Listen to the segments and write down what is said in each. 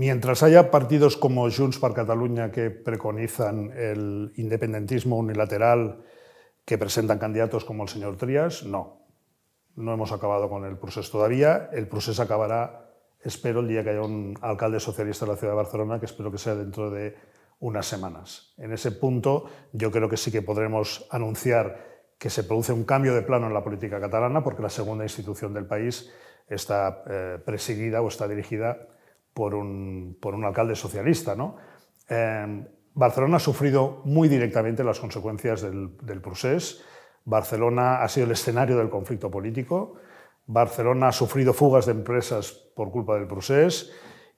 Mientras haya partidos como Junts per Catalunya que preconizan el independentismo unilateral, que presentan candidatos como el señor Trias, no. No hemos acabado con el proceso todavía. El proceso acabará, espero, el día que haya un alcalde socialista de la ciudad de Barcelona, que espero que sea dentro de unas semanas. En ese punto yo creo que sí que podremos anunciar que se produce un cambio de plano en la política catalana, porque la segunda institución del país está eh, presidida o está dirigida por un, alcalde socialista. ¿no? Em, Barcelona ha sufrido muy directamente las consecuencias del, del procés. Barcelona ha sido el escenario del conflicto político. Barcelona ha sufrido fugas de empresas por culpa del procés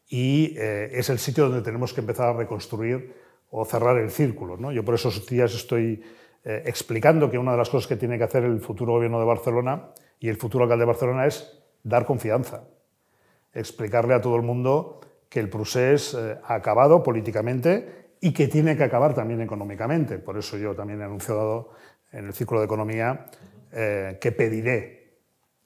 y eh, es el sitio donde tenemos que empezar a reconstruir o cerrar el círculo. ¿no? Yo por esos días estoy eh, explicando que una de las cosas que tiene que hacer el futuro gobierno de Barcelona y el futuro alcalde de Barcelona es dar confianza explicarle a todo el mundo que el procés eh, ha acabado políticamente y que tiene que acabar también económicamente. Por eso yo también he anunciado en el ciclo de economía eh, que pediré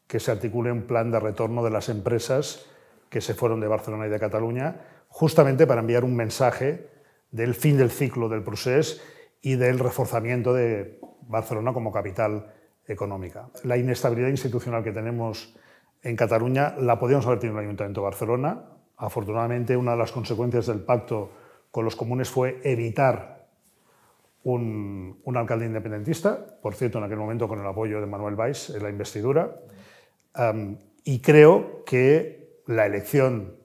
que se articule un plan de retorno de las empresas que se fueron de Barcelona y de Cataluña, justamente para enviar un mensaje del fin del ciclo del procés y del reforzamiento de Barcelona como capital económica. La inestabilidad institucional que tenemos en Cataluña la podíamos haber tenido el Ayuntamiento de Barcelona. Afortunadamente, una de las consecuencias del pacto con los comunes fue evitar un, alcalde independentista, por cierto, en aquel momento con el apoyo de Manuel Valls en la investidura. y creo que la elección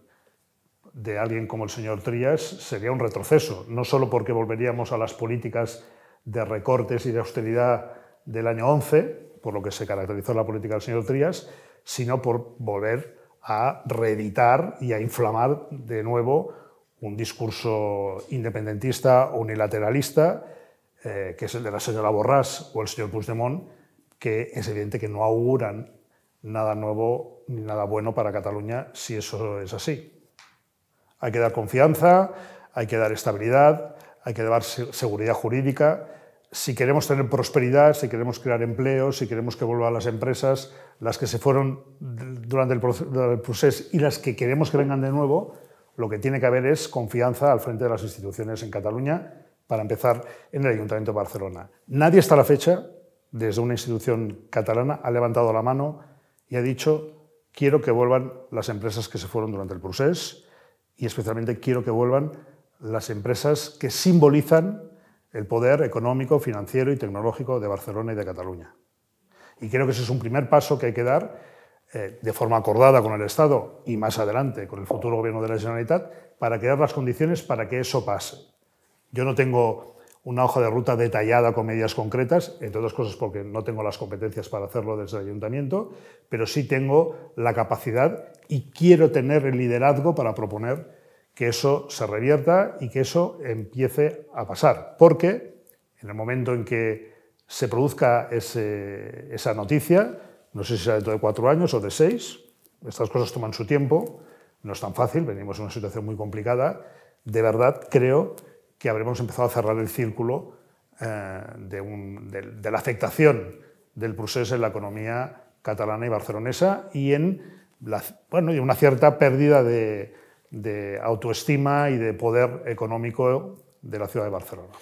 de alguien como el señor Trías sería un retroceso, no solo porque volveríamos a las políticas de recortes y de austeridad del año 11, por lo que se caracterizó la política del señor Trías, sino por volver a reeditar y a inflamar de nuevo un discurso independentista, unilateralista, eh, que es el de la señora Borrás o el señor Puigdemont, que es evidente que no auguran nada nuevo ni nada bueno para Cataluña si eso es así. Hay que dar confianza, hay que dar estabilidad, hay que dar seguridad jurídica si queremos tener prosperidad, si queremos crear empleo, si queremos que vuelvan las empresas, las que se fueron durante el proceso y las que queremos que vengan de nuevo, lo que tiene que haber es confianza al frente de las instituciones en Cataluña, para empezar en el Ayuntamiento de Barcelona. Nadie hasta la fecha, desde una institución catalana, ha levantado la mano y ha dicho quiero que vuelvan las empresas que se fueron durante el proceso y especialmente quiero que vuelvan las empresas que simbolizan el poder económico, financiero y tecnológico de Barcelona y de Cataluña. Y creo que ese es un primer paso que hay que dar eh, de forma acordada con el Estado y más adelante con el futuro gobierno de la Generalitat para crear las condiciones para que eso pase. Yo no tengo una hoja de ruta detallada con medidas concretas, entre otras cosas porque no tengo las competencias para hacerlo desde el ayuntamiento, pero sí tengo la capacidad y quiero tener el liderazgo para proponer que eso se revierta y que eso empiece a pasar. Porque en el momento en que se produzca esa noticia, no sé si sea dentro de cuatro años o de seis, estas cosas toman su tiempo, no es tan fácil, venimos en una situación muy complicada, de verdad creo que habremos empezado a cerrar el círculo eh, de, la afectación del proceso en la economía catalana y barcelonesa y en bueno, y una cierta pérdida de, de autoestima y de poder económico de la ciudad de Barcelona.